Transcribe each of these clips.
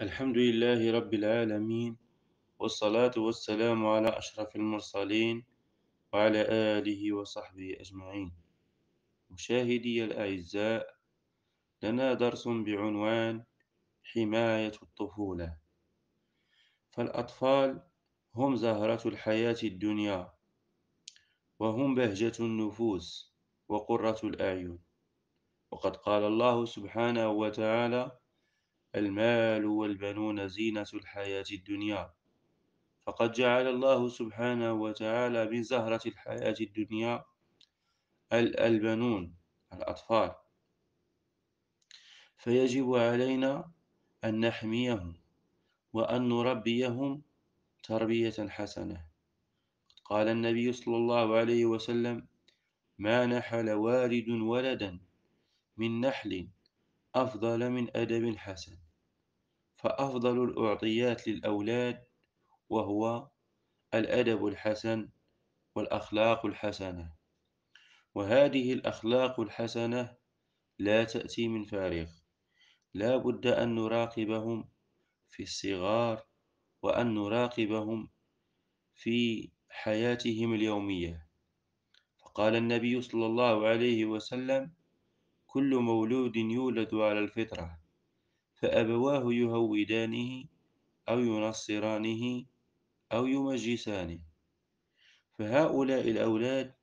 الحمد لله رب العالمين والصلاة والسلام على أشرف المرسلين وعلى آله وصحبه أجمعين مشاهدي الأعزاء لنا درس بعنوان حماية الطفولة فالأطفال هم زهرة الحياة الدنيا وهم بهجة النفوس وقرة الأعين وقد قال الله سبحانه وتعالى المال والبنون زينة الحياة الدنيا فقد جعل الله سبحانه وتعالى من زهرة الحياة الدنيا البنون الأطفال فيجب علينا أن نحميهم وأن نربيهم تربية حسنة قال النبي صلى الله عليه وسلم ما نحل والد ولدا من نحل أفضل من أدب حسن فأفضل الأعطيات للأولاد وهو الأدب الحسن والأخلاق الحسنة وهذه الأخلاق الحسنة لا تأتي من فارغ لا بد أن نراقبهم في الصغار وأن نراقبهم في حياتهم اليومية فقال النبي صلى الله عليه وسلم كل مولود يولد على الفطره فأبواه يهودانه أو ينصرانه أو يمجسانه فهؤلاء الأولاد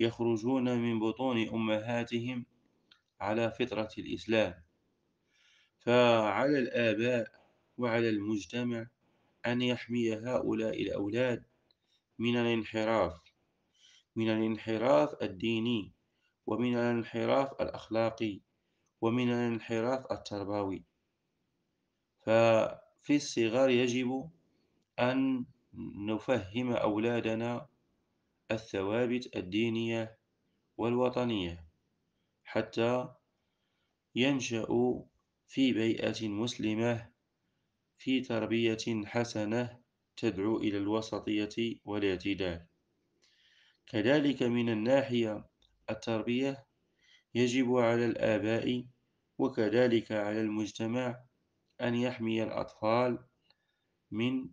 يخرجون من بطون أمهاتهم على فطرة الإسلام فعلى الآباء وعلى المجتمع أن يحمي هؤلاء الأولاد من الانحراف من الانحراف الديني ومن الانحراف الأخلاقي ومن الانحراف التربوي ففي الصغار يجب أن نفهم أولادنا الثوابت الدينية والوطنية حتى ينشأوا في بيئة مسلمة في تربية حسنة تدعو إلى الوسطية والاعتدال كذلك من الناحية التربية يجب على الآباء وكذلك على المجتمع أن يحمي الأطفال من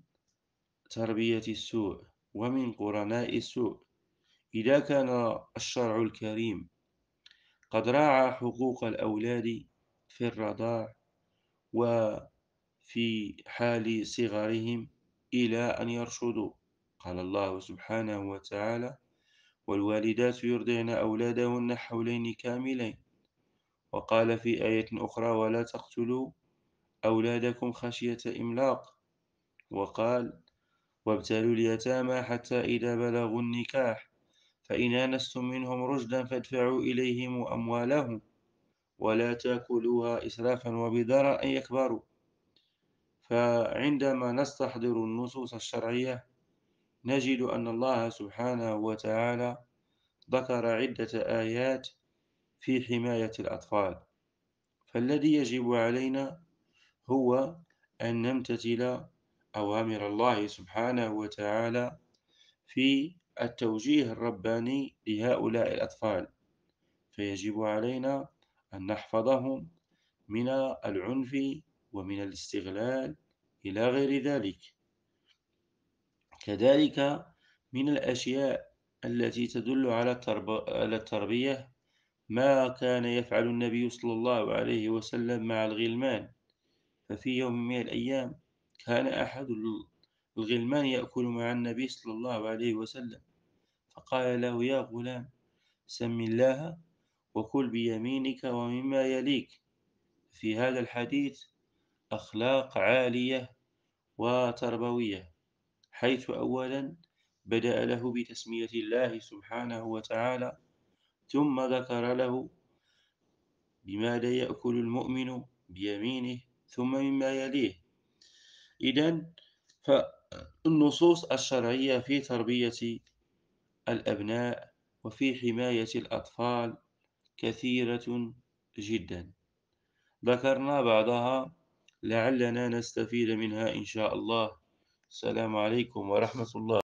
تربية السوء ومن قرناء السوء إذا كان الشرع الكريم قد راعى حقوق الأولاد في الرضاع وفي حال صغرهم إلى أن يرشدوا قال الله سبحانه وتعالى والوالدات يرضعن أولادهن حولين كاملين وقال في آية أخرى ولا تقتلوا أولادكم خشية إملاق وقال وابتلوا اليتامى حتى إذا بلغوا النكاح فإن آنستم منهم رشدا فادفعوا إليهم أموالهم ولا تأكلوها إسرافا وبدارا أن يكبروا فعندما نستحضر النصوص الشرعية نجد أن الله سبحانه وتعالى ذكر عدة آيات في حماية الأطفال فالذي يجب علينا هو أن نمتثل أوامر الله سبحانه وتعالى في التوجيه الرباني لهؤلاء الأطفال فيجب علينا أن نحفظهم من العنف ومن الاستغلال إلى غير ذلك كذلك من الأشياء التي تدل على التربية ما كان يفعل النبي صلى الله عليه وسلم مع الغلمان ففي يوم من الأيام كان أحد الغلمان يأكل مع النبي صلى الله عليه وسلم فقال له يا غلام سم الله وكل بيمينك ومما يليك في هذا الحديث أخلاق عالية وتربوية حيث أولا بدأ له بتسمية الله سبحانه وتعالى ثم ذكر له بماذا يأكل المؤمن بيمينه ثم مما يليه إذا فالنصوص الشرعية في تربية الأبناء وفي حماية الأطفال كثيرة جدا ذكرنا بعضها لعلنا نستفيد منها إن شاء الله السلام عليكم ورحمة الله